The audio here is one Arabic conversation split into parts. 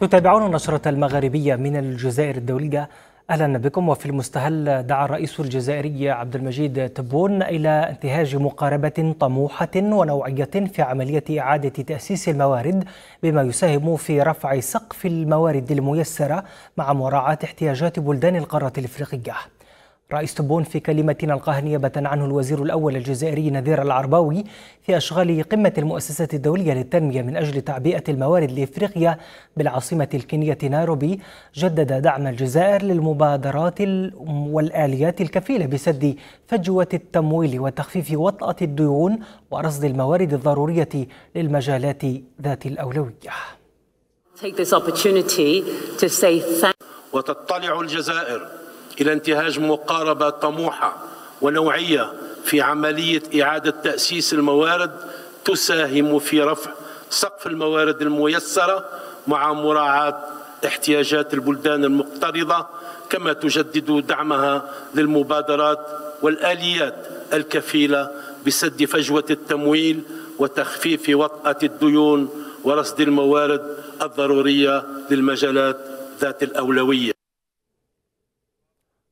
تتابعون النشرة المغاربية من الجزائر الدولية اهلا بكم وفي المستهل دعا الرئيس الجزائري عبد المجيد تبون الى انتهاج مقاربه طموحه ونوعيه في عمليه اعاده تاسيس الموارد بما يساهم في رفع سقف الموارد الميسره مع مراعاه احتياجات بلدان القاره الافريقيه رئيس تبون في كلمة ألقاها نيابة عنه الوزير الأول الجزائري نذير العرباوي في أشغال قمة المؤسسة الدولية للتنمية من أجل تعبئة الموارد لإفريقيا بالعاصمة الكينية نيروبي جدد دعم الجزائر للمبادرات والآليات الكفيلة بسد فجوة التمويل وتخفيف وطأة الديون ورصد الموارد الضرورية للمجالات ذات الأولوية. وتطلع الجزائر إلى انتهاج مقاربة طموحة ونوعية في عملية إعادة تأسيس الموارد تساهم في رفع سقف الموارد الميسرة مع مراعاة احتياجات البلدان المقترضة كما تجدد دعمها للمبادرات والآليات الكفيلة بسد فجوة التمويل وتخفيف وطأة الديون ورصد الموارد الضرورية للمجالات ذات الأولوية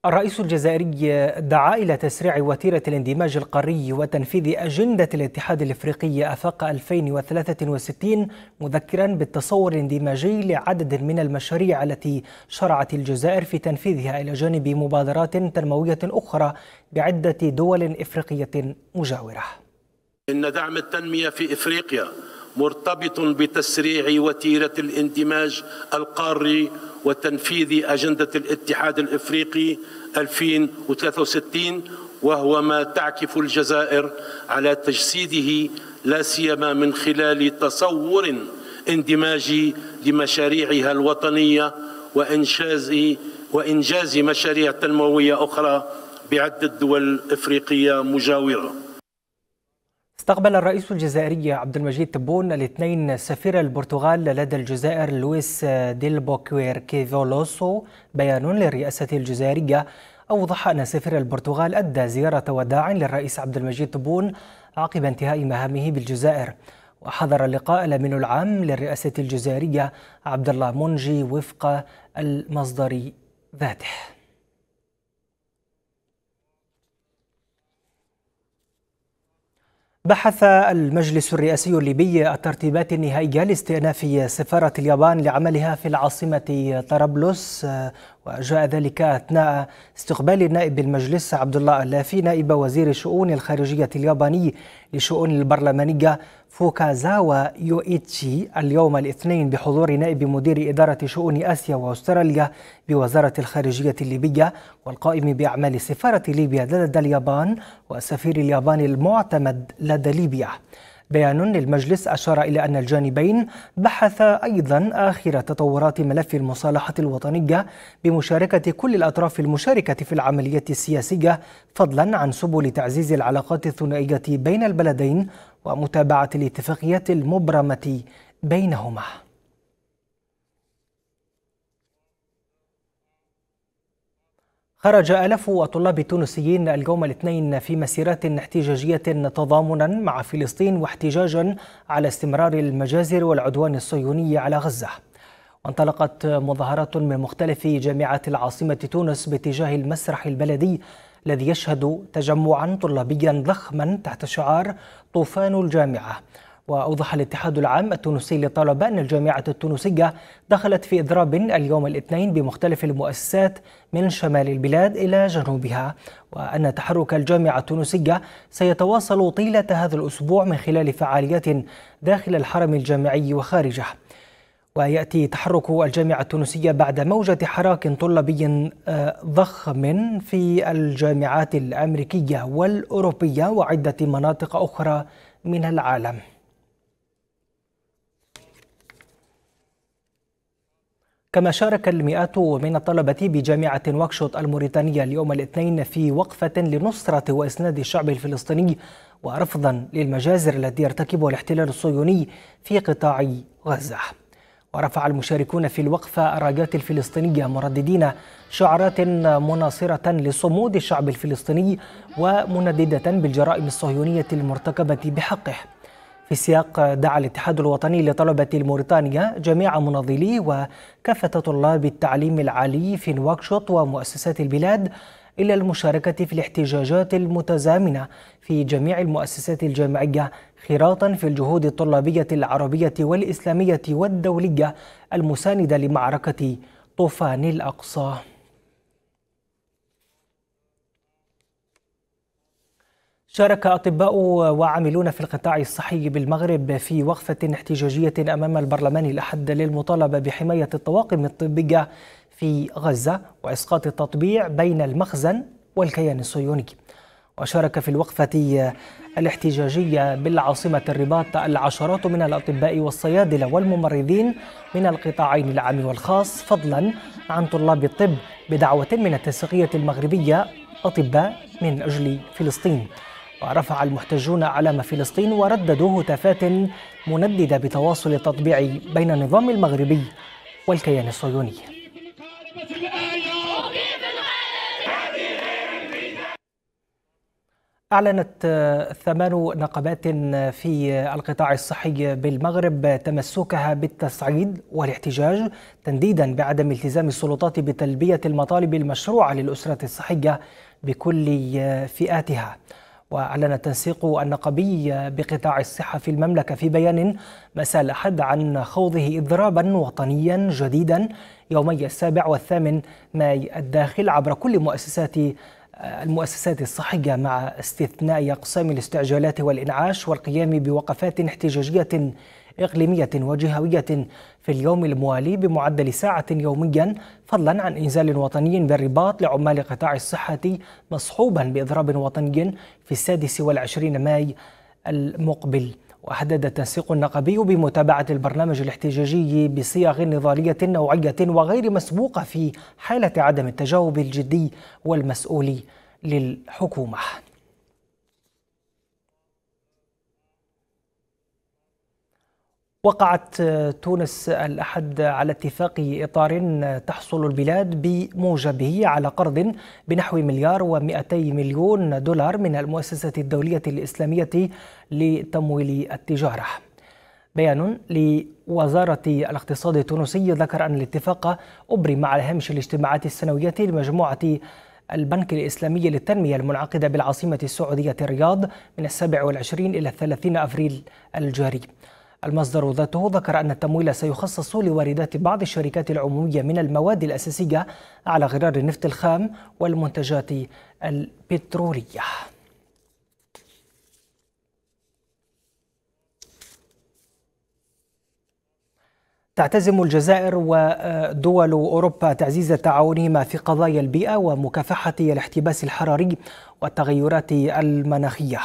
الرئيس الجزائري دعا إلى تسريع وتيرة الاندماج القاري وتنفيذ أجندة الاتحاد الإفريقي أفاق 2063 مذكرا بالتصور الاندماجي لعدد من المشاريع التي شرعت الجزائر في تنفيذها إلى جانب مبادرات تنموية أخرى بعدة دول إفريقية مجاورة إن دعم التنمية في إفريقيا مرتبط بتسريع وتيره الاندماج القاري وتنفيذ اجنده الاتحاد الافريقي 2063 وهو ما تعكف الجزائر على تجسيده لا سيما من خلال تصور اندماجي لمشاريعها الوطنيه وانشاز وانجاز مشاريع تنمويه اخرى بعده دول افريقيه مجاوره استقبل الرئيس الجزائري عبد المجيد تبون الاثنين سفير البرتغال لدى الجزائر لويس ديل بوكوير كيفولوسو بيان للرئاسة الجزائرية أوضح أن سفير البرتغال أدى زيارة وداع للرئيس عبد المجيد تبون عقب انتهاء مهامه بالجزائر وحضر اللقاء الأمين العام للرئاسة الجزائرية عبد الله منجي وفق المصدر ذاته بحث المجلس الرئاسي الليبي الترتيبات النهائية لاستئناف سفارة اليابان لعملها في العاصمة طرابلس وجاء ذلك أثناء استقبال النائب المجلس عبد الله اللافي نائب وزير الشؤون الخارجية الياباني لشؤون البرلمانية فوكازاوا يويتشي اليوم الاثنين بحضور نائب مدير إدارة شؤون آسيا وأستراليا بوزارة الخارجية الليبية والقائم بأعمال سفارة ليبيا لدى اليابان وسفير اليابان المعتمد لدى ليبيا بيان للمجلس أشار إلى أن الجانبين بحثا أيضا آخر تطورات ملف المصالحة الوطنية بمشاركة كل الأطراف المشاركة في العملية السياسية فضلا عن سبل تعزيز العلاقات الثنائية بين البلدين ومتابعة الاتفاقيات المبرمة بينهما هرج آلاف الطلاب التونسيين اليوم الاثنين في مسيرات احتجاجية تضامنا مع فلسطين واحتجاجا على استمرار المجازر والعدوان الصهيوني على غزة وانطلقت مظاهرات من مختلف جامعات العاصمة تونس باتجاه المسرح البلدي الذي يشهد تجمعا طلابيا ضخما تحت شعار طوفان الجامعة وأوضح الاتحاد العام التونسي للطلبة أن الجامعة التونسية دخلت في إضراب اليوم الاثنين بمختلف المؤسسات من شمال البلاد إلى جنوبها وأن تحرك الجامعة التونسية سيتواصل طيلة هذا الأسبوع من خلال فعاليات داخل الحرم الجامعي وخارجه وياتي تحرك الجامعه التونسيه بعد موجه حراك طلابي آه، ضخم في الجامعات الامريكيه والاوروبيه وعده مناطق اخرى من العالم كما شارك المئات من الطلبة بجامعة واكشوت الموريتانية اليوم الاثنين في وقفة لنصرة وإسناد الشعب الفلسطيني ورفضا للمجازر التي يرتكبها الاحتلال الصهيوني في قطاع غزة ورفع المشاركون في الوقفة الرايات الفلسطينية مرددين شعارات مناصرة لصمود الشعب الفلسطيني ومنددة بالجرائم الصهيونية المرتكبة بحقه في سياق دعا الاتحاد الوطني لطلبة موريتانيا جميع مناضليه وكافة طلاب التعليم العالي في نواكشوط ومؤسسات البلاد إلى المشاركة في الاحتجاجات المتزامنة في جميع المؤسسات الجامعية خراطا في الجهود الطلابية العربية والإسلامية والدولية المساندة لمعركة طوفان الأقصى شارك أطباء وعاملون في القطاع الصحي بالمغرب في وقفة احتجاجية أمام البرلمان الأحد للمطالبة بحماية الطواقم الطبية في غزة وإسقاط التطبيع بين المخزن والكيان الصهيوني وشارك في الوقفة الاحتجاجية بالعاصمة الرباط العشرات من الأطباء والصيادلة والممرضين من القطاعين العام والخاص فضلا عن طلاب الطب بدعوة من التسقية المغربية أطباء من أجل فلسطين ورفع المحتجون علم فلسطين ورددوا هتافات منددة بتواصل التطبيع بين النظام المغربي والكيان الصهيوني أعلنت ثمان نقابات في القطاع الصحي بالمغرب تمسكها بالتصعيد والاحتجاج تنديدا بعدم التزام السلطات بتلبية المطالب المشروعة للأسرة الصحية بكل فئاتها وأعلن التنسيق النقبي بقطاع الصحة في المملكة في بيان مساء الأحد عن خوضه إضرابا وطنيا جديدا يومي السابع والثامن ماي الداخل عبر كل مؤسسات المؤسسات الصحية مع استثناء أقسام الاستعجالات والإنعاش والقيام بوقفات احتجاجية إقليمية وجهوية في اليوم الموالي بمعدل ساعة يوميا فضلا عن إنزال وطني بالرباط لعمال قطاع الصحة مصحوبا بإضراب وطني في السادس والعشرين ماي المقبل وحدد التنسيق النقبي بمتابعة البرنامج الاحتجاجي بصيغ نضالية نوعية وغير مسبوقة في حالة عدم التجاوب الجدي والمسؤول للحكومة وقعت آه، تونس الأحد على اتفاق إطار آه، تحصل البلاد بموجبه على قرض بنحو مليار و200 مليون دولار من المؤسسة الدولية الإسلامية لتمويل التجارة بيان لوزارة الاقتصاد التونسي ذكر أن الاتفاق أبرم على هامش الاجتماعات السنوية لمجموعة البنك الإسلامي للتنمية المنعقدة بالعاصمة السعودية الرياض من السابع والعشرين إلى الثلاثين أفريل الجاري المصدر ذاته ذكر أن التمويل سيخصص لواردات بعض الشركات العمومية من المواد الأساسية على غرار النفط الخام والمنتجات البترولية تعتزم الجزائر ودول اوروبا تعزيز تعاونهما في قضايا البيئه ومكافحه الاحتباس الحراري والتغيرات المناخيه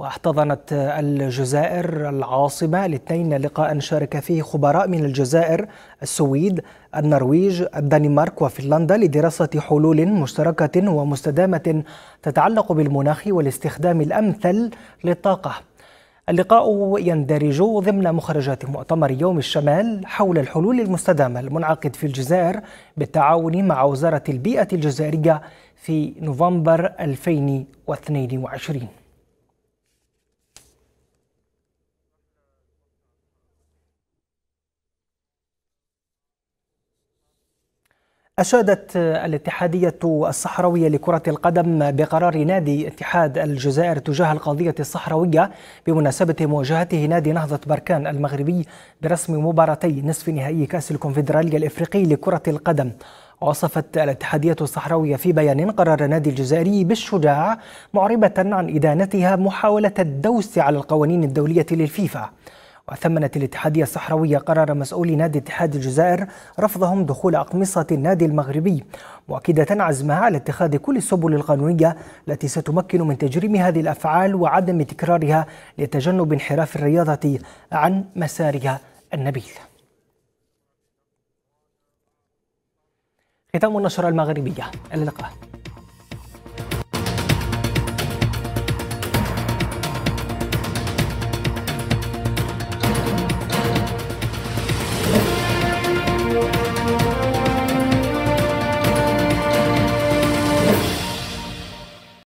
واحتضنت الجزائر العاصمة الاثنين لقاء شارك فيه خبراء من الجزائر السويد النرويج الدنمارك وفنلندا لدراسة حلول مشتركة ومستدامة تتعلق بالمناخ والاستخدام الأمثل للطاقة اللقاء يندرج ضمن مخرجات مؤتمر يوم الشمال حول الحلول المستدامة المنعقد في الجزائر بالتعاون مع وزارة البيئة الجزائرية في نوفمبر 2022 أشادت الاتحادية الصحراوية لكرة القدم بقرار نادي اتحاد الجزائر تجاه القضية الصحراوية بمناسبة مواجهته نادي نهضة بركان المغربي برسم مباراتي نصف نهائي كأس الكونفدرالية الإفريقي لكرة القدم وصفت الاتحادية الصحراوية في بيان قرار النادي الجزائري بالشجاع معربة عن إدانتها محاولة الدوس على القوانين الدولية للفيفا وثمنت الاتحادية الصحراوية قرار مسؤولي نادي اتحاد الجزائر رفضهم دخول أقمصة النادي المغربي مؤكدة عزمها على اتخاذ كل السبل القانونية التي ستمكن من تجريم هذه الأفعال وعدم تكرارها لتجنب انحراف الرياضة عن مسارها النبيل ختام النشرة المغربية إلى اللقاء